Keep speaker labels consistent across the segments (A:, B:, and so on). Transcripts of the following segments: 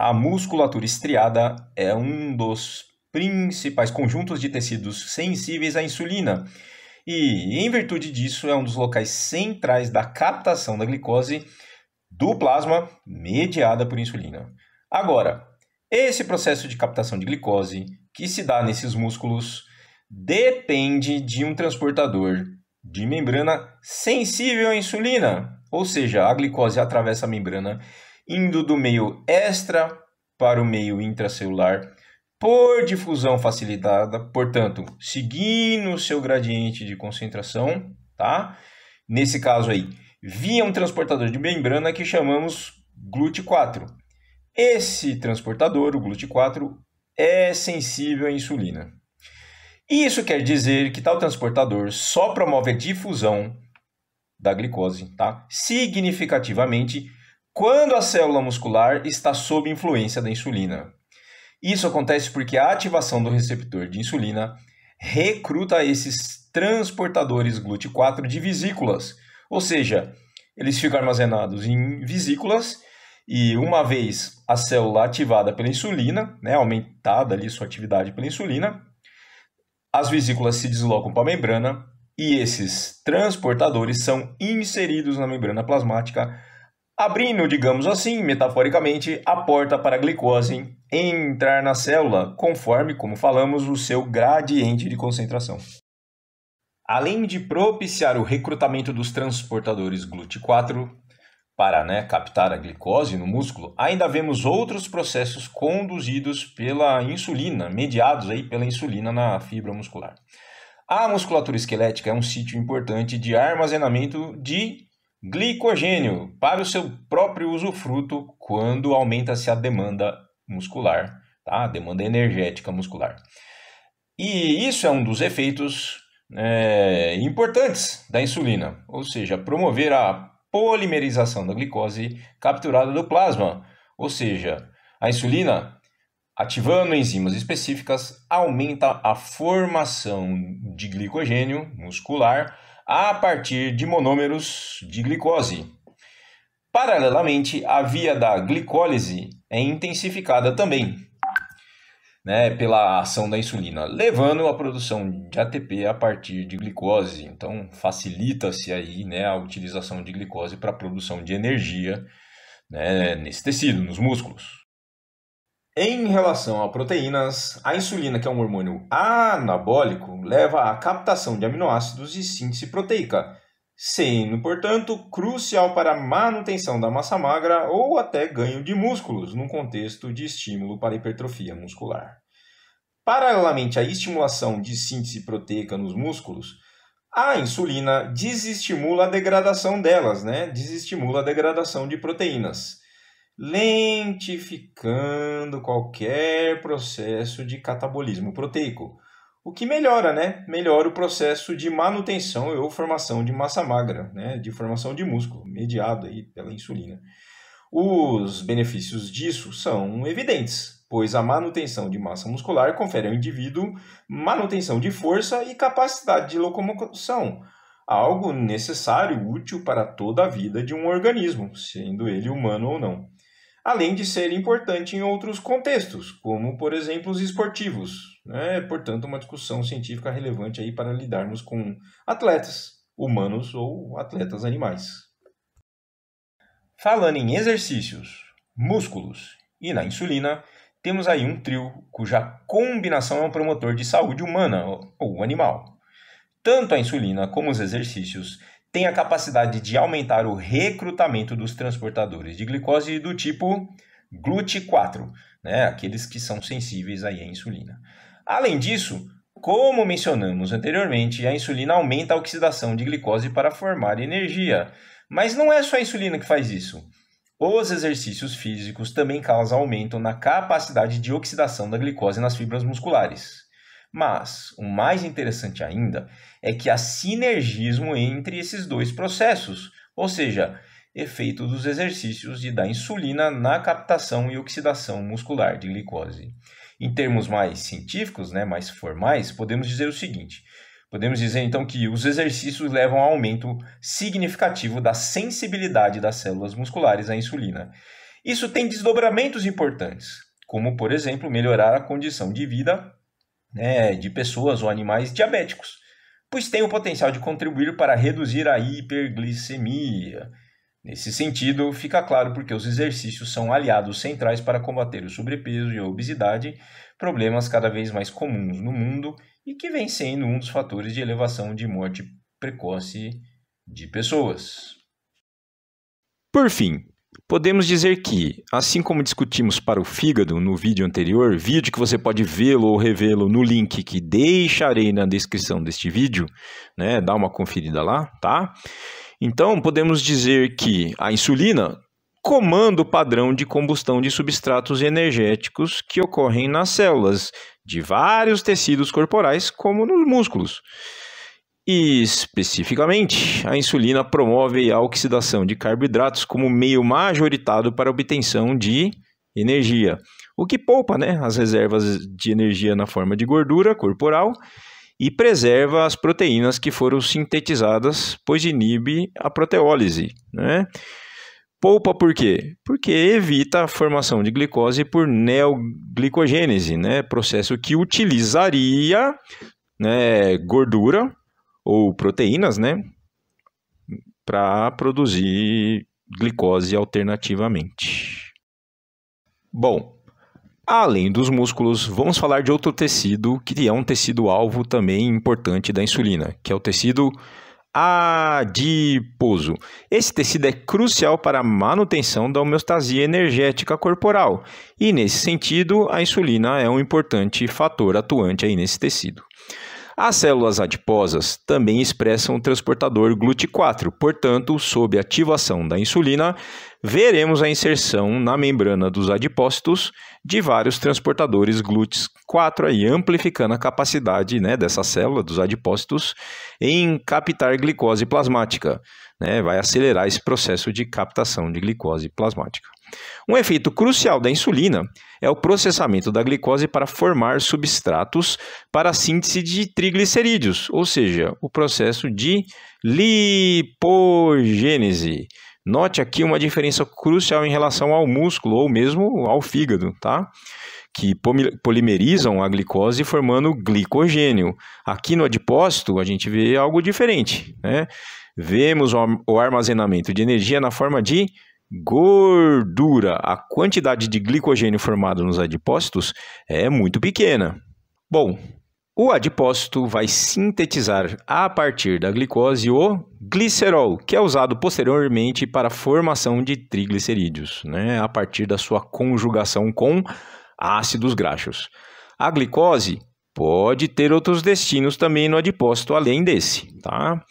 A: A musculatura estriada é um dos principais conjuntos de tecidos sensíveis à insulina e, em virtude disso, é um dos locais centrais da captação da glicose do plasma mediada por insulina. Agora, esse processo de captação de glicose que se dá nesses músculos depende de um transportador de membrana sensível à insulina, ou seja, a glicose atravessa a membrana indo do meio extra para o meio intracelular por difusão facilitada, portanto, seguindo o seu gradiente de concentração, tá? Nesse caso aí, via um transportador de membrana que chamamos GLUT4. Esse transportador, o GLUT4, é sensível à insulina. Isso quer dizer que tal transportador só promove a difusão da glicose, tá? Significativamente quando a célula muscular está sob influência da insulina. Isso acontece porque a ativação do receptor de insulina recruta esses transportadores GLUT4 de vesículas, ou seja, eles ficam armazenados em vesículas e uma vez a célula ativada pela insulina, né, aumentada ali sua atividade pela insulina, as vesículas se deslocam para a membrana e esses transportadores são inseridos na membrana plasmática abrindo, digamos assim, metaforicamente, a porta para a glicose entrar na célula, conforme, como falamos, o seu gradiente de concentração. Além de propiciar o recrutamento dos transportadores GLUT4 para né, captar a glicose no músculo, ainda vemos outros processos conduzidos pela insulina, mediados aí pela insulina na fibra muscular. A musculatura esquelética é um sítio importante de armazenamento de Glicogênio para o seu próprio usufruto quando aumenta-se a demanda muscular, tá? a demanda energética muscular. E isso é um dos efeitos é, importantes da insulina, ou seja, promover a polimerização da glicose capturada do plasma, ou seja, a insulina Ativando enzimas específicas, aumenta a formação de glicogênio muscular, a partir de monômeros de glicose. Paralelamente, a via da glicólise é intensificada também né, pela ação da insulina, levando à produção de ATP a partir de glicose. Então, facilita-se aí né, a utilização de glicose para a produção de energia né, nesse tecido, nos músculos. Em relação a proteínas, a insulina, que é um hormônio anabólico, leva à captação de aminoácidos e síntese proteica, sendo, portanto, crucial para a manutenção da massa magra ou até ganho de músculos num contexto de estímulo para hipertrofia muscular. Paralelamente à estimulação de síntese proteica nos músculos, a insulina desestimula a degradação delas, né? Desestimula a degradação de proteínas lentificando qualquer processo de catabolismo proteico, o que melhora, né? Melhora o processo de manutenção ou formação de massa magra, né? De formação de músculo, mediado aí pela insulina. Os benefícios disso são evidentes, pois a manutenção de massa muscular confere ao indivíduo manutenção de força e capacidade de locomoção, algo necessário, útil para toda a vida de um organismo, sendo ele humano ou não além de ser importante em outros contextos, como, por exemplo, os esportivos. É, portanto, uma discussão científica relevante aí para lidarmos com atletas humanos ou atletas animais. Falando em exercícios, músculos e na insulina, temos aí um trio cuja combinação é um promotor de saúde humana ou animal. Tanto a insulina como os exercícios tem a capacidade de aumentar o recrutamento dos transportadores de glicose do tipo GLUT4, né? aqueles que são sensíveis aí à insulina. Além disso, como mencionamos anteriormente, a insulina aumenta a oxidação de glicose para formar energia. Mas não é só a insulina que faz isso. Os exercícios físicos também causam aumento na capacidade de oxidação da glicose nas fibras musculares. Mas o mais interessante ainda é que há sinergismo entre esses dois processos, ou seja, efeito dos exercícios e da insulina na captação e oxidação muscular de glicose. Em termos mais científicos, né, mais formais, podemos dizer o seguinte: podemos dizer então que os exercícios levam a um aumento significativo da sensibilidade das células musculares à insulina. Isso tem desdobramentos importantes, como, por exemplo, melhorar a condição de vida né, de pessoas ou animais diabéticos, pois tem o potencial de contribuir para reduzir a hiperglicemia. Nesse sentido, fica claro porque os exercícios são aliados centrais para combater o sobrepeso e a obesidade, problemas cada vez mais comuns no mundo e que vem sendo um dos fatores de elevação de morte precoce de pessoas. Por fim, Podemos dizer que, assim como discutimos para o fígado no vídeo anterior, vídeo que você pode vê-lo ou revê-lo no link que deixarei na descrição deste vídeo, né? Dá uma conferida lá, tá? Então, podemos dizer que a insulina comanda o padrão de combustão de substratos energéticos que ocorrem nas células de vários tecidos corporais, como nos músculos. E, especificamente, a insulina promove a oxidação de carboidratos como meio majoritário para a obtenção de energia, o que poupa né, as reservas de energia na forma de gordura corporal e preserva as proteínas que foram sintetizadas, pois inibe a proteólise. Né? Poupa por quê? Porque evita a formação de glicose por neoglicogênese, né? processo que utilizaria né, gordura ou proteínas, né? Para produzir glicose alternativamente. Bom, além dos músculos, vamos falar de outro tecido que é um tecido alvo também importante da insulina, que é o tecido adiposo. Esse tecido é crucial para a manutenção da homeostasia energética corporal e nesse sentido a insulina é um importante fator atuante aí nesse tecido. As células adiposas também expressam o transportador GLUT4, portanto, sob ativação da insulina, veremos a inserção na membrana dos adipócitos de vários transportadores GLUT4, aí, amplificando a capacidade né, dessa célula, dos adipócitos, em captar glicose plasmática. Né, vai acelerar esse processo de captação de glicose plasmática. Um efeito crucial da insulina é o processamento da glicose para formar substratos para a síntese de triglicerídeos, ou seja, o processo de lipogênese. Note aqui uma diferença crucial em relação ao músculo ou mesmo ao fígado, tá? Que polimerizam a glicose formando glicogênio. Aqui no adipócito a gente vê algo diferente, né? Vemos o armazenamento de energia na forma de gordura, a quantidade de glicogênio formado nos adipócitos é muito pequena. Bom, o adipócito vai sintetizar a partir da glicose o glicerol, que é usado posteriormente para a formação de triglicerídeos, né, a partir da sua conjugação com ácidos graxos. A glicose pode ter outros destinos também no adipócito além desse, tá?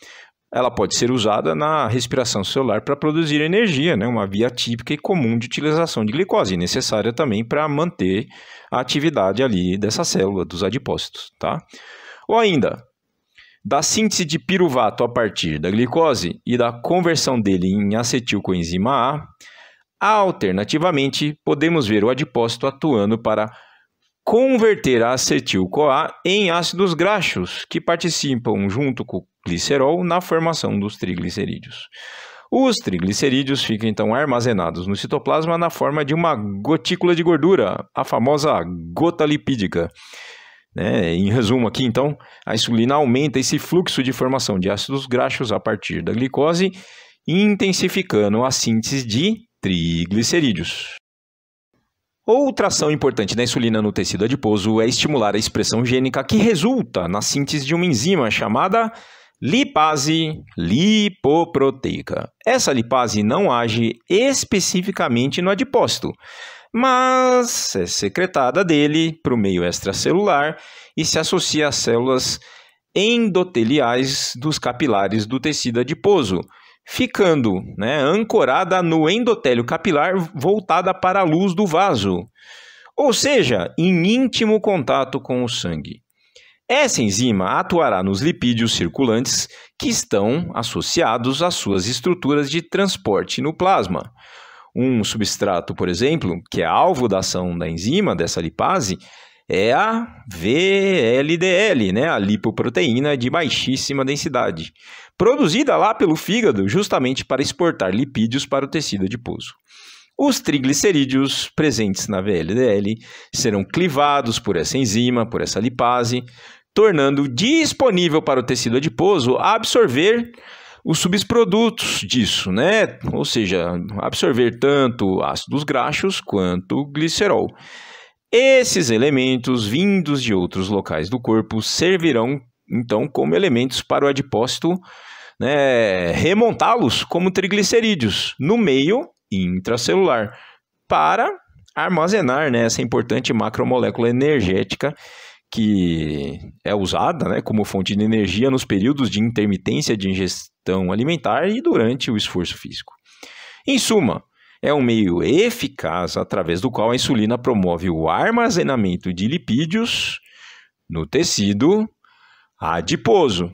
A: ela pode ser usada na respiração celular para produzir energia, né? uma via típica e comum de utilização de glicose, necessária também para manter a atividade ali dessa célula, dos adipócitos. Tá? Ou ainda, da síntese de piruvato a partir da glicose e da conversão dele em acetilcoenzima A, alternativamente, podemos ver o adipócito atuando para converter a acetil-CoA em ácidos graxos que participam junto com glicerol na formação dos triglicerídeos. Os triglicerídeos ficam então armazenados no citoplasma na forma de uma gotícula de gordura, a famosa gota lipídica. Né? Em resumo aqui, então, a insulina aumenta esse fluxo de formação de ácidos graxos a partir da glicose, intensificando a síntese de triglicerídeos. Outra ação importante da insulina no tecido adiposo é estimular a expressão gênica que resulta na síntese de uma enzima chamada Lipase lipoproteica. Essa lipase não age especificamente no adipócito, mas é secretada dele para o meio extracelular e se associa às células endoteliais dos capilares do tecido adiposo, ficando né, ancorada no endotélio capilar voltada para a luz do vaso, ou seja, em íntimo contato com o sangue. Essa enzima atuará nos lipídios circulantes que estão associados às suas estruturas de transporte no plasma. Um substrato, por exemplo, que é alvo da ação da enzima, dessa lipase, é a VLDL, né? a lipoproteína de baixíssima densidade, produzida lá pelo fígado justamente para exportar lipídios para o tecido adiposo. Os triglicerídeos presentes na VLDL serão clivados por essa enzima, por essa lipase, tornando disponível para o tecido adiposo absorver os subprodutos disso, né? Ou seja, absorver tanto ácidos graxos quanto glicerol. Esses elementos vindos de outros locais do corpo servirão então como elementos para o adipócito né, remontá-los como triglicerídeos no meio intracelular para armazenar né, essa importante macromolécula energética que é usada né, como fonte de energia nos períodos de intermitência de ingestão alimentar e durante o esforço físico. Em suma, é um meio eficaz através do qual a insulina promove o armazenamento de lipídios no tecido adiposo,